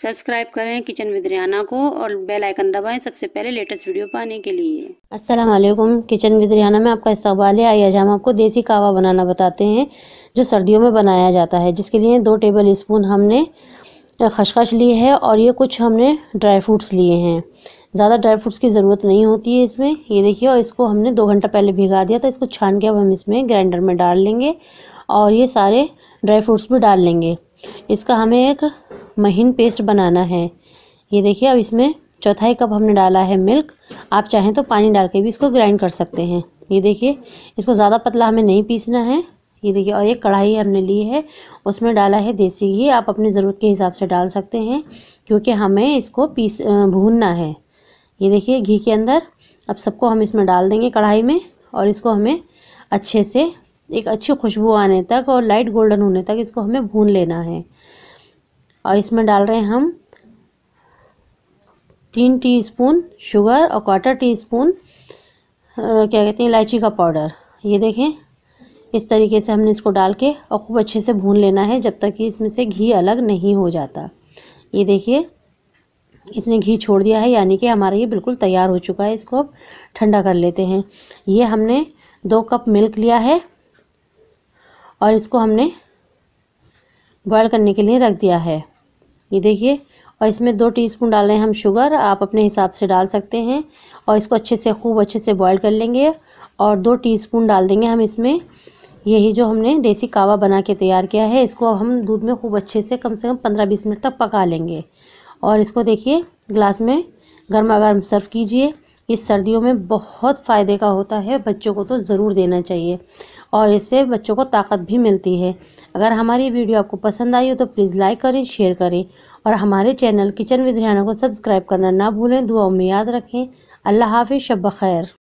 subscribe करें kitchen with Riyana को और बेल आइकन दबाएं सबसे पहले लेटेस्ट वीडियो पाने के लिए अस्सलाम वालेकुम किचन विद रियाना में आपका इस्तकबाल है आइए आज हम आपको देसी कावा बनाना बताते हैं जो सर्दियों में बनाया जाता है जिसके लिए दो टेबल स्पून हमने खशखश ली है और ये कुछ हमने ड्राई फ्रूट्स लिए हैं ज़्यादा ड्राई फ्रूट्स की ज़रूरत नहीं होती है इसमें ये देखिए और इसको हमने दो घंटा पहले भिगा दिया था इसको छान के अब हम इसमें ग्राइंडर में डाल लेंगे और ये सारे ड्राई फ्रूट्स भी डाल लेंगे इसका हमें एक महीन पेस्ट बनाना है ये देखिए अब इसमें चौथाई कप हमने डाला है मिल्क आप चाहें तो पानी डाल के भी इसको ग्राइंड कर सकते हैं ये देखिए इसको ज़्यादा पतला हमें नहीं पीसना है ये देखिए और एक कढ़ाई हमने ली है उसमें डाला है देसी घी आप अपनी ज़रूरत के हिसाब से डाल सकते हैं क्योंकि हमें इसको पीस भूनना है ये देखिए घी के अंदर अब सबको हम इसमें डाल देंगे कढ़ाई में और इसको हमें अच्छे से एक अच्छी खुशबू आने तक और लाइट गोल्डन होने तक इसको हमें भून लेना है और इसमें डाल रहे हैं हम तीन टीस्पून शुगर और क्वार्टर टीस्पून क्या कहते हैं इलायची का पाउडर ये देखें इस तरीके से हमने इसको डाल के और खूब अच्छे से भून लेना है जब तक कि इसमें से घी अलग नहीं हो जाता ये देखिए इसने घी छोड़ दिया है यानी कि हमारा ये बिल्कुल तैयार हो चुका है इसको अब ठंडा कर लेते हैं ये हमने दो कप मिल्क लिया है और इसको हमने बॉयल करने के लिए रख दिया है ये देखिए और इसमें दो टीस्पून डाल रहे हैं हम शुगर आप अपने हिसाब से डाल सकते हैं और इसको अच्छे से खूब अच्छे से बॉईल कर लेंगे और दो टीस्पून डाल देंगे हम इसमें यही जो हमने देसी कावा बना के तैयार किया है इसको अब हम दूध में खूब अच्छे से कम से कम पंद्रह बीस मिनट तक पका लेंगे और इसको देखिए ग्लास में गर्मा गर्म सर्व कीजिए इस सर्दियों में बहुत फ़ायदे का होता है बच्चों को तो ज़रूर देना चाहिए और इससे बच्चों को ताकत भी मिलती है अगर हमारी वीडियो आपको पसंद आई हो तो प्लीज़ लाइक करें शेयर करें और हमारे चैनल किचन विद्रियाना को सब्सक्राइब करना ना भूलें दुआओं में याद रखें अल्लाह हाफि शब खैर